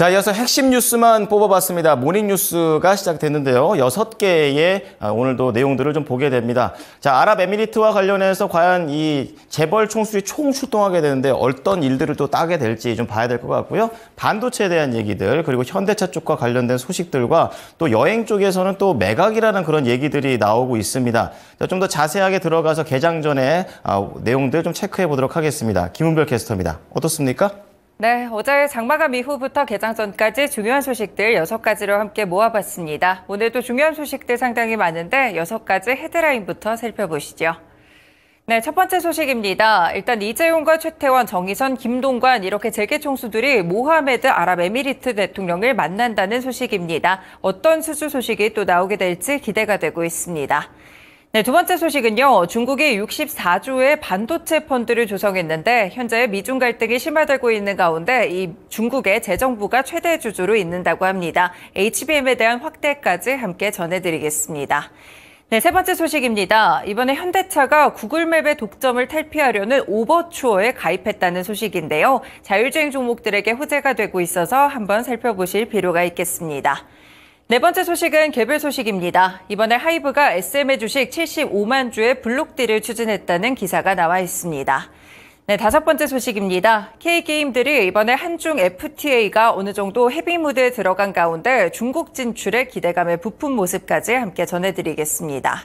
자, 이어서 핵심 뉴스만 뽑아봤습니다. 모닝 뉴스가 시작됐는데요. 여섯 개의 아, 오늘도 내용들을 좀 보게 됩니다. 자, 아랍에미리트와 관련해서 과연 이 재벌 총수의총 출동하게 되는데 어떤 일들을 또 따게 될지 좀 봐야 될 것 같고요. 반도체에 대한 얘기들, 그리고 현대차 쪽과 관련된 소식들과 또 여행 쪽에서는 또 매각이라는 그런 얘기들이 나오고 있습니다. 좀 더 자세하게 들어가서 개장 전에 아, 내용들 좀 체크해 보도록 하겠습니다. 김은별 캐스터입니다. 어떻습니까? 네, 어제 장마감 이후부터 개장 전까지 중요한 소식들 6가지로 함께 모아봤습니다. 오늘도 중요한 소식들 상당히 많은데 6가지 헤드라인부터 살펴보시죠. 네, 첫 번째 소식입니다. 일단 이재용과 최태원, 정의선, 김동관 이렇게 재계 총수들이 모하메드 아랍에미리트 대통령을 만난다는 소식입니다. 어떤 수주 소식이 또 나오게 될지 기대가 되고 있습니다. 네, 두 번째 소식은요. 중국이 64조의 반도체 펀드를 조성했는데 현재 미중 갈등이 심화되고 있는 가운데 이 중국의 재정부가 최대 주주로 있는다고 합니다. HBM에 대한 확대까지 함께 전해드리겠습니다. 네, 세 번째 소식입니다. 이번에 현대차가 구글맵의 독점을 탈피하려는 오버추어에 가입했다는 소식인데요. 자율주행 종목들에게 호재가 되고 있어서 한번 살펴보실 필요가 있겠습니다. 네 번째 소식은 개별 소식입니다. 이번에 하이브가 SM의 주식 75만 주의 블록딜을 추진했다는 기사가 나와 있습니다. 네, 다섯 번째 소식입니다. K게임들이 이번에 한중 FTA가 어느 정도 헤비 무드에 들어간 가운데 중국 진출의 기대감에 부푼 모습까지 함께 전해드리겠습니다.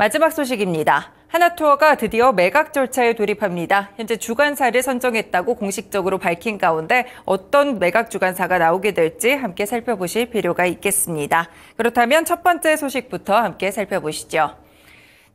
마지막 소식입니다. 하나투어가 드디어 매각 절차에 돌입합니다. 현재 주관사를 선정했다고 공식적으로 밝힌 가운데 어떤 매각 주관사가 나오게 될지 함께 살펴보실 필요가 있겠습니다. 그렇다면 첫 번째 소식부터 함께 살펴보시죠.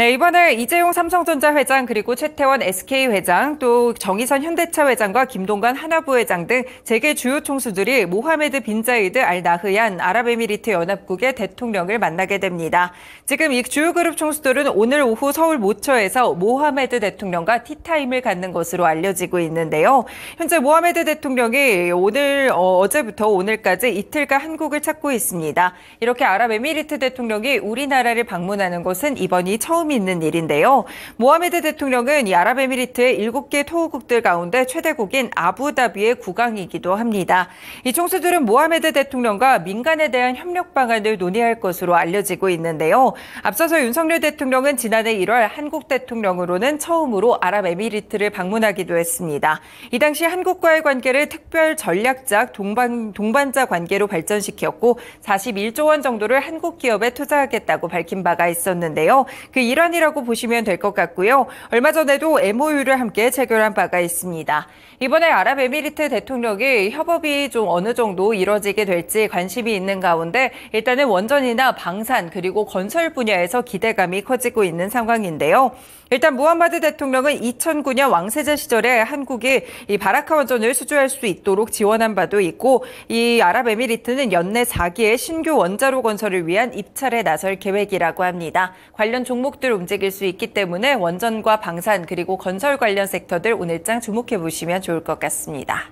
네, 이번에 이재용 삼성전자 회장 그리고 최태원 SK 회장 또 정의선 현대차 회장과 김동관 하나부 회장 등 재계 주요 총수들이 모하메드 빈 자이드 알 나흐얀 아랍에미리트 연합국의 대통령을 만나게 됩니다. 지금 이 주요 그룹 총수들은 오늘 오후 서울 모처에서 모하메드 대통령과 티타임을 갖는 것으로 알려지고 있는데요. 현재 모하메드 대통령이 오늘 어, 어제부터 오늘까지 이틀간 한국을 찾고 있습니다. 이렇게 아랍에미리트 대통령이 우리나라를 방문하는 것은 이번이 처음 입니다 의미 있는 일인데요. 모하메드 대통령은 이 아랍에미리트의 7개 토호국들 가운데 최대국인 아부다비의 국왕이기도 합니다. 이 총수들은 모하메드 대통령과 민간에 대한 협력 방안을 논의할 것으로 알려지고 있는데요. 앞서서 윤석열 대통령은 지난해 1월 한국 대통령으로는 처음으로 아랍에미리트를 방문하기도 했습니다. 이 당시 한국과의 관계를 특별 전략적 동반, 동반자 관계로 발전시켰고 41조 원 정도를 한국 기업에 투자하겠다고 밝힌 바가 있었는데요. 그 일환이라고 보시면 될 것 같고요. 얼마 전에도 MOU를 함께 체결한 바가 있습니다. 이번에 아랍에미리트 대통령이 협업이 좀 어느 정도 이뤄지게 될지 관심이 있는 가운데 일단은 원전이나 방산 그리고 건설 분야에서 기대감이 커지고 있는 상황인데요. 일단 무함마드 대통령은 2009년 왕세자 시절에 한국이 이 바라카 원전을 수주할 수 있도록 지원한 바도 있고 이 아랍에미리트는 연내 4기의 신규 원자로 건설을 위한 입찰에 나설 계획이라고 합니다. 관련 종목들 슬슬 움직일 수 있기 때문에 원전과 방산 그리고 건설 관련 섹터들 오늘장 주목해 보시면 좋을 것 같습니다.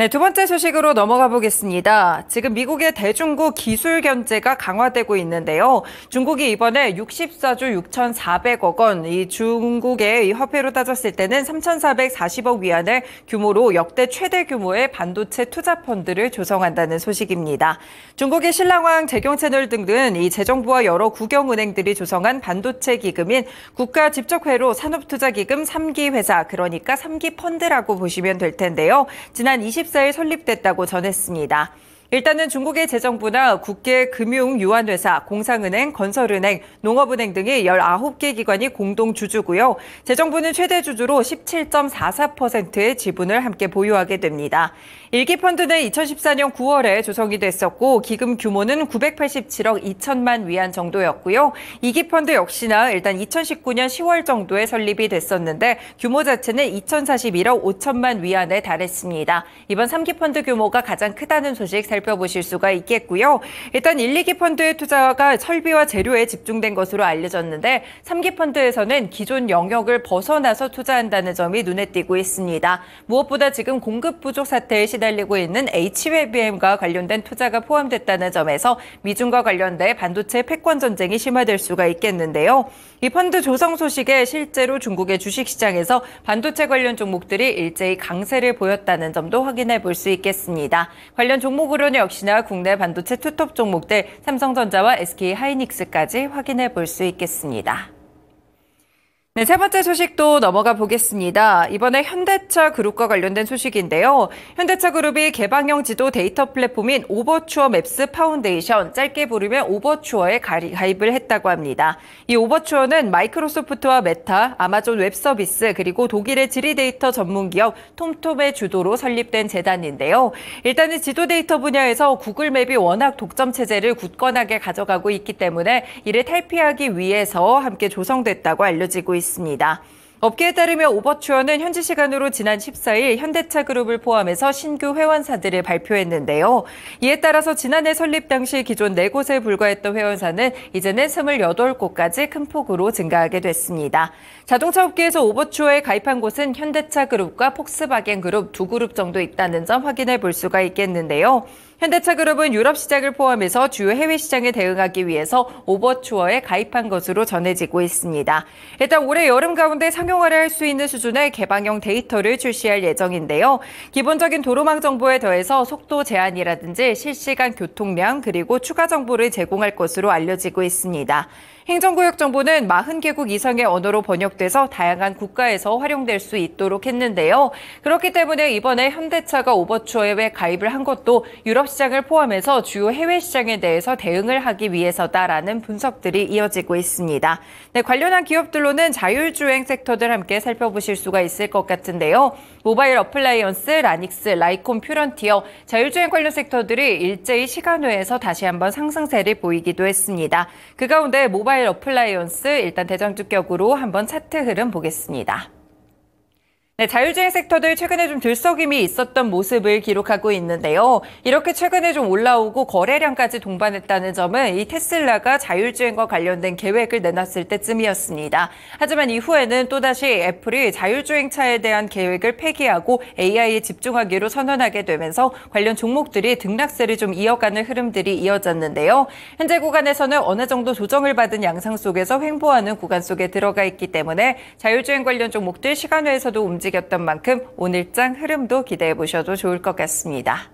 네, 두 번째 소식으로 넘어가 보겠습니다. 지금 미국의 대중국 기술 견제가 강화되고 있는데요. 중국이 이번에 64조 6,400억 원, 이 중국의 이 화폐로 따졌을 때는 3,440억 위안을 규모로 역대 최대 규모의 반도체 투자 펀드를 조성한다는 소식입니다. 중국의 신랑왕, 재경채널 등등 이 재정부와 여러 국영은행들이 조성한 반도체 기금인 국가 직접회로 산업투자기금 3기 회사, 그러니까 3기 펀드라고 보시면 될 텐데요. 지난 20 신입사 설립됐다고 전했습니다. 일단은 중국의 재정부나 국제 금융 유한회사, 공상은행, 건설은행, 농업은행 등이 19개 기관이 공동 주주고요. 재정부는 최대 주주로 17.44%의 지분을 함께 보유하게 됩니다. 일기 펀드는 2014년 9월에 조성이 됐었고 기금 규모는 987억 2천만 위안 정도였고요. 이기 펀드 역시나 일단 2019년 10월 정도에 설립이 됐었는데 규모 자체는 2041억 5천만 위안에 달했습니다. 이번 3기 펀드 규모가 가장 크다는 소식 살펴보실 수가 있겠고요. 일단 1, 2기 펀드의 투자가 설비와 재료에 집중된 것으로 알려졌는데 3기 펀드에서는 기존 영역을 벗어나서 투자한다는 점이 눈에 띄고 있습니다. 무엇보다 지금 공급 부족 사태에 시달리고 있는 HBM과 관련된 투자가 포함됐다는 점에서 미중과 관련돼 반도체 패권 전쟁이 심화될 수가 있겠는데요. 이 펀드 조성 소식에 실제로 중국의 주식시장에서 반도체 관련 종목들이 일제히 강세를 보였다는 점도 확인해 볼 수 있겠습니다. 관련 종목으로 이현이 역시나 국내 반도체 투톱 종목들 삼성전자와 SK하이닉스까지 확인해 볼 수 있겠습니다. 네, 세 번째 소식도 넘어가 보겠습니다. 이번에 현대차 그룹과 관련된 소식인데요. 현대차 그룹이 개방형 지도 데이터 플랫폼인 오버추어 맵스 파운데이션, 짧게 부르면 오버추어에 가입을 했다고 합니다. 이 오버추어는 마이크로소프트와 메타, 아마존 웹 서비스, 그리고 독일의 지리 데이터 전문 기업 톰톰의 주도로 설립된 재단인데요. 일단은 지도 데이터 분야에서 구글 맵이 워낙 독점 체제를 굳건하게 가져가고 있기 때문에 이를 탈피하기 위해서 함께 조성됐다고 알려지고 있습니다. 있습니다. 업계에 따르면 오버추어는 현지 시간으로 지난 14일 현대차 그룹을 포함해서 신규 회원사들을 발표했는데요. 이에 따라서 지난해 설립 당시 기존 4곳에 불과했던 회원사는 이제는 28곳까지 큰 폭으로 증가하게 됐습니다. 자동차 업계에서 오버추어에 가입한 곳은 현대차 그룹과 폭스바겐 그룹 두 그룹 정도 있다는 점 확인해 볼 수가 있겠는데요. 현대차그룹은 유럽 시장을 포함해서 주요 해외 시장에 대응하기 위해서 오버추어에 가입한 것으로 전해지고 있습니다. 일단 올해 여름 가운데 상용화를 할 수 있는 수준의 개방형 데이터를 출시할 예정인데요. 기본적인 도로망 정보에 더해서 속도 제한이라든지 실시간 교통량 그리고 추가 정보를 제공할 것으로 알려지고 있습니다. 행정구역 정보는 40개국 이상의 언어로 번역돼서 다양한 국가에서 활용될 수 있도록 했는데요. 그렇기 때문에 이번에 현대차가 오버추어 에외 가입을 한 것도 유럽 시장을 포함해서 주요 해외 시장에 대해서 대응을 하기 위해서다라는 분석들이 이어지고 있습니다. 네, 관련한 기업들로는 자율주행 섹터들 함께 살펴보실 수가 있을 것 같은데요. 모바일 어플라이언스, 라닉스, 라이콘, 퓨런티어, 자율주행 관련 섹터들이 일제히 시간외에서 다시 한번 상승세를 보이기도 했습니다. 그 가운데 모바일 스타일 어플라이언스 일단 대장주격으로 한번 차트 흐름 보겠습니다. 네, 자율주행 섹터들 최근에 좀 들썩임이 있었던 모습을 기록하고 있는데요. 이렇게 최근에 좀 올라오고 거래량까지 동반했다는 점은 이 테슬라가 자율주행과 관련된 계획을 내놨을 때쯤이었습니다. 하지만 이후에는 또다시 애플이 자율주행 차에 대한 계획을 폐기하고 AI에 집중하기로 선언하게 되면서 관련 종목들이 등락세를 좀 이어가는 흐름들이 이어졌는데요. 현재 구간에서는 어느 정도 조정을 받은 양상 속에서 횡보하는 구간 속에 들어가 있기 때문에 자율주행 관련 종목들 시간외에서도 움직 움직였던 만큼 오늘장 흐름도 기대해 보셔도 좋을 것 같습니다.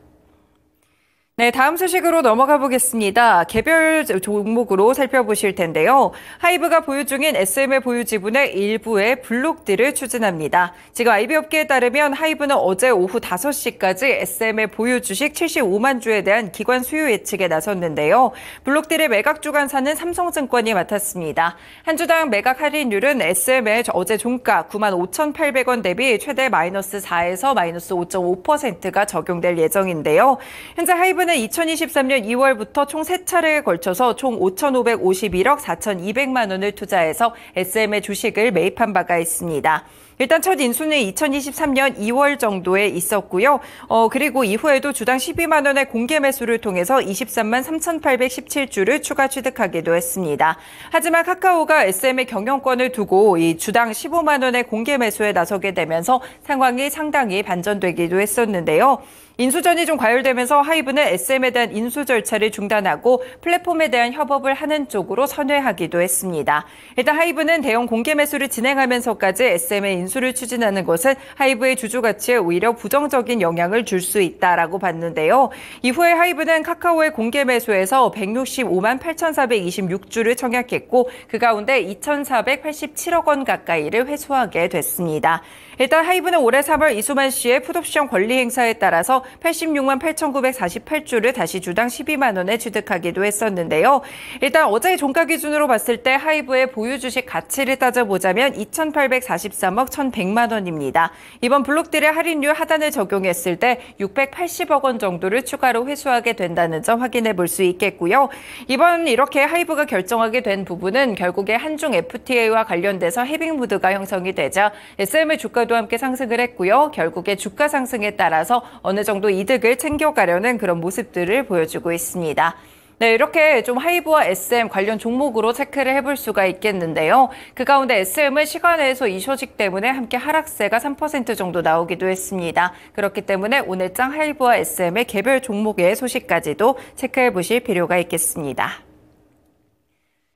네, 다음 소식으로 넘어가 보겠습니다. 개별 종목으로 살펴보실 텐데요. 하이브가 보유 중인 SM의 보유 지분의 일부의 블록딜을 추진합니다. 지금 IB 업계에 따르면 하이브는 어제 오후 5시까지 SM의 보유 주식 75만 주에 대한 기관 수요 예측에 나섰는데요. 블록딜의 매각 주관사는 삼성증권이 맡았습니다. 한 주당 매각 할인율은 SM의 어제 종가 9 5,800원 대비 최대 마이너스 4에서 마이너스 5.5%가 적용될 예정인데요. 현재 하이브 정부는 2023년 2월부터 총 3차례에 걸쳐서 총 5,551억 4,200만 원을 투자해서 SM의 주식을 매입한 바가 있습니다. 일단 첫 인수는 2023년 2월 정도에 있었고요. 어, 그리고 이후에도 주당 12만 원의 공개 매수를 통해서 23만 3,817주를 추가 취득하기도 했습니다. 하지만 카카오가 SM의 경영권을 두고 이 주당 15만 원의 공개 매수에 나서게 되면서 상황이 상당히 반전되기도 했었는데요. 인수전이 좀 과열되면서 하이브는 SM에 대한 인수 절차를 중단하고 플랫폼에 대한 협업을 하는 쪽으로 선회하기도 했습니다. 일단 하이브는 대형 공개 매수를 진행하면서까지 SM의 인수를 추진하는 것은 하이브의 주주 가치에 오히려 부정적인 영향을 줄 수 있다라고 봤는데요. 이후에 하이브는 카카오의 공개 매수에서 165만 8,426주를 청약했고 그 가운데 2,487억 원 가까이를 회수하게 됐습니다. 일단 하이브는 올해 3월 이수만 씨의 풋옵션 권리 행사에 따라서 86만 8,948주를 다시 주당 12만 원에 취득하기도 했었는데요. 일단 어제 종가 기준으로 봤을 때 하이브의 보유 주식 가치를 따져보자면 2,843억 1,100만 원입니다. 이번 블록딜의 할인율 하단을 적용했을 때 680억 원 정도를 추가로 회수하게 된다는 점 확인해 볼 수 있겠고요. 이번 이렇게 하이브가 결정하게 된 부분은 결국에 한중 FTA와 관련돼서 해빙무드가 형성이 되자 SM의 주가도 함께 상승을 했고요. 결국에 주가 상승에 따라서 어느 정도 정도 이득을 챙겨가려는 그런 모습들을 보여주고 있습니다. 네, 이렇게 좀 하이브와 SM 관련 종목으로 체크를 해볼 수가 있겠는데요. 그 가운데 SM은 시간에서 이 소식 때문에 함께 하락세가 3% 정도 나오기도 했습니다. 그렇기 때문에 오늘 장 하이브와 SM의 개별 종목의 소식까지도 체크해 보실 필요가 있겠습니다.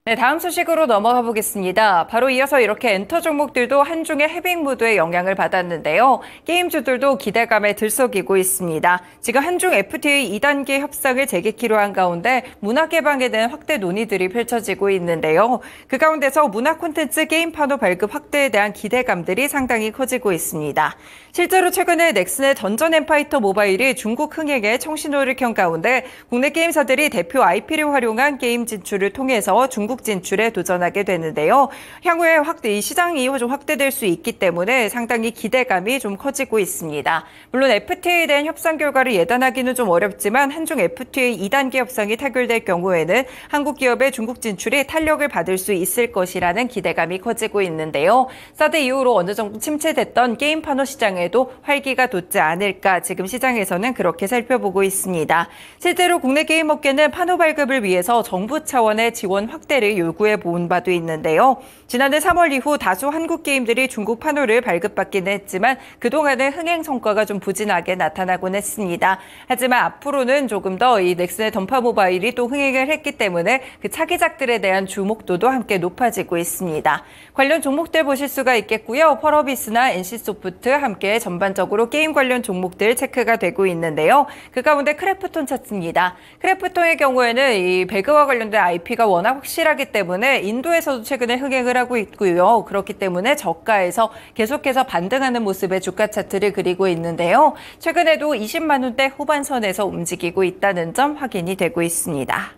네, 다음 소식으로 넘어가 보겠습니다. 바로 이어서 이렇게 엔터 종목들도 한중의 해빙 무드에 영향을 받았는데요. 게임주들도 기대감에 들썩이고 있습니다. 지금 한중 FTA 2단계 협상을 재개키로 한 가운데 문화 개방에 대한 확대 논의들이 펼쳐지고 있는데요. 그 가운데서 문화 콘텐츠 게임 판호 발급 확대에 대한 기대감들이 상당히 커지고 있습니다. 실제로 최근에 넥슨의 던전 엠파이터 모바일이 중국 흥행에 청신호를 켠 가운데 국내 게임사들이 대표 IP를 활용한 게임 진출을 통해서 중국 중국 진출에 도전하게 되는데요. 향후에 확대, 이 시장이 좀 확대될 수 있기 때문에 상당히 기대감이 좀 커지고 있습니다. 물론 FTA에 대한 협상 결과를 예단하기는 좀 어렵지만 한중 FTA 2단계 협상이 타결될 경우에는 한국 기업의 중국 진출이 탄력을 받을 수 있을 것이라는 기대감이 커지고 있는데요. 사드 이후로 어느 정도 침체됐던 게임 판호 시장에도 활기가 돋지 않을까 지금 시장에서는 그렇게 살펴보고 있습니다. 실제로 국내 게임 업계는 판호 발급을 위해서 정부 차원의 지원 확대를 측의 요구에 모은 바도 있는데요. 지난해 3월 이후 다수 한국 게임들이 중국 판호를 발급받기는 했지만 그동안의 흥행 성과가 좀 부진하게 나타나곤 했습니다. 하지만 앞으로는 조금 더 이 넥슨의 던파 모바일이 또 흥행을 했기 때문에 그 차기작들에 대한 주목도도 함께 높아지고 있습니다. 관련 종목들 보실 수가 있겠고요. 펄어비스나 NC소프트 함께 전반적으로 게임 관련 종목들 체크가 되고 있는데요. 그 가운데 크래프톤 차트입니다. 크래프톤의 경우에는 이 배그와 관련된 IP가 워낙 확실하게 하기 때문에 인도에서도 최근에 흥행을 하고 있고요. 그렇기 때문에 저가에서 계속해서 반등하는 모습의 주가 차트를 그리고 있는데요. 최근에도 20만 원대 후반선에서 움직이고 있다는 점 확인이 되고 있습니다.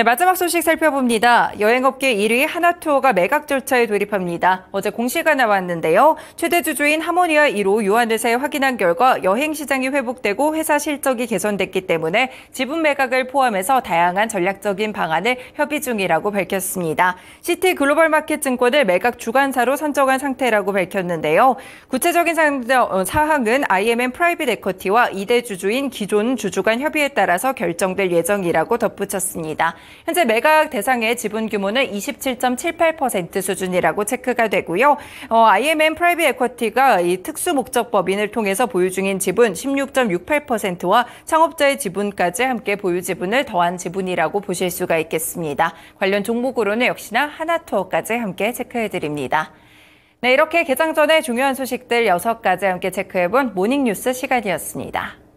네, 마지막 소식 살펴봅니다. 여행업계 1위 하나투어가 매각 절차에 돌입합니다. 어제 공시가 나왔는데요. 최대 주주인 하모니아 1호 유한회사에 확인한 결과 여행 시장이 회복되고 회사 실적이 개선됐기 때문에 지분 매각을 포함해서 다양한 전략적인 방안을 협의 중이라고 밝혔습니다. 시티 글로벌 마켓 증권을 매각 주관사로 선정한 상태라고 밝혔는데요. 구체적인 어, 사항은 IMM 프라이빗 에쿼티와 이대 주주인 기존 주주 간 협의에 따라서 결정될 예정이라고 덧붙였습니다. 현재 매각 대상의 지분 규모는 27.78% 수준이라고 체크가 되고요. 어, IMM 프라이빗 에쿼티가 이 특수 목적 법인을 통해서 보유 중인 지분 16.68%와 창업자의 지분까지 함께 보유 지분을 더한 지분이라고 보실 수가 있겠습니다. 관련 종목으로는 역시나 하나투어까지 함께 체크해 드립니다. 네, 이렇게 개장 전에 중요한 소식들 6가지 함께 체크해본 모닝뉴스 시간이었습니다.